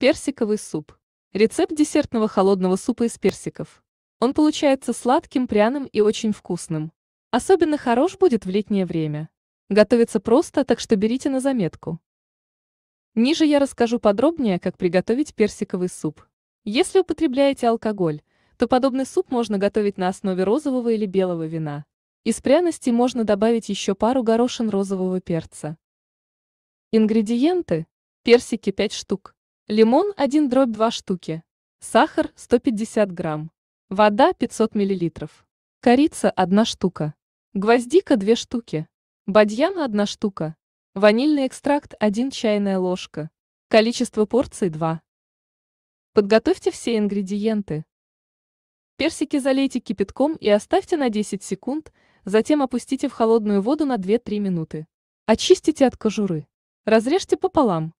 Персиковый суп. Рецепт десертного холодного супа из персиков. Он получается сладким, пряным и очень вкусным. Особенно хорош будет в летнее время. Готовится просто, так что берите на заметку. Ниже я расскажу подробнее, как приготовить персиковый суп. Если употребляете алкоголь, то подобный суп можно готовить на основе розового или белого вина. Из пряностей можно добавить еще пару горошин розового перца. Ингредиенты. Персики 5 штук лимон 1 дробь 2 штуки, сахар 150 грамм, вода 500 миллилитров, корица 1 штука, гвоздика 2 штуки, бадьян 1 штука, ванильный экстракт 1 чайная ложка, количество порций 2. Подготовьте все ингредиенты. Персики залейте кипятком и оставьте на 10 секунд, затем опустите в холодную воду на 2-3 минуты. Очистите от кожуры. Разрежьте пополам.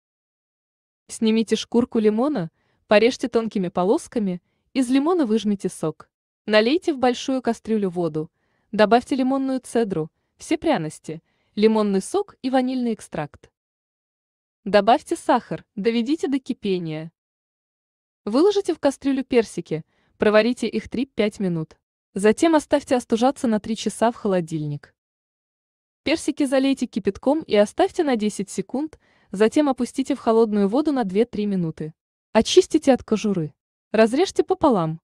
Снимите шкурку лимона, порежьте тонкими полосками, из лимона выжмите сок. Налейте в большую кастрюлю воду, добавьте лимонную цедру, все пряности, лимонный сок и ванильный экстракт. Добавьте сахар, доведите до кипения. Выложите в кастрюлю персики, проварите их 3-5 минут. Затем оставьте остужаться на 3 часа в холодильник. Персики залейте кипятком и оставьте на 10 секунд – затем опустите в холодную воду на 2-3 минуты. Очистите от кожуры. Разрежьте пополам.